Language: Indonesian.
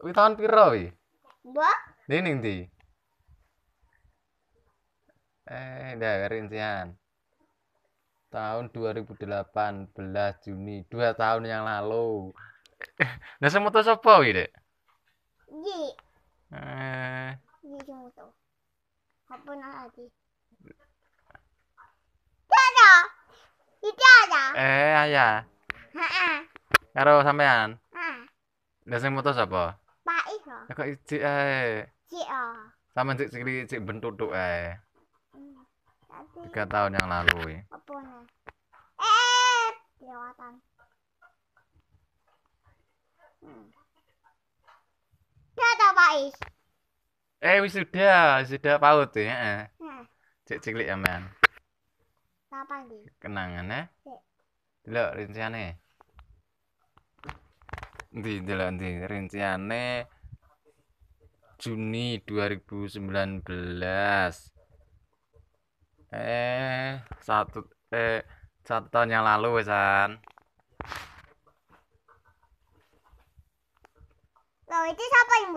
Kuwi tahun piro kuwi? Mbak. Ndi ning Eh, ndak rincian. Tahun 2018 Juni, dua tahun yang lalu. Nah, semoto sapa kuwi, Dek? Ji. Eh. Iki semoto. Apa nak lagi? jaja. ada. Eh, ayah. Heeh. Karo sampean? Heeh. Lah sing moto sapa? Ya kok ijik ae. Oh. Cik ae. Sama cik cilik cik bentuk tok ae. Tiga tahun yang lalu ya. Apa nih? Eh, kelewatan. Hmm. Ada Is. Eh, wis sudah, sudah paut e, nah. ya. Hmm. Cik cilik ya, Man. Apa iki? Kenangane. Eh? Cik. Delok rinciane. Ndi delok ndi rinciannya. Juni 2019 eh satu eh satu tahun yang lalu wesan Loh nah, itu siapa yang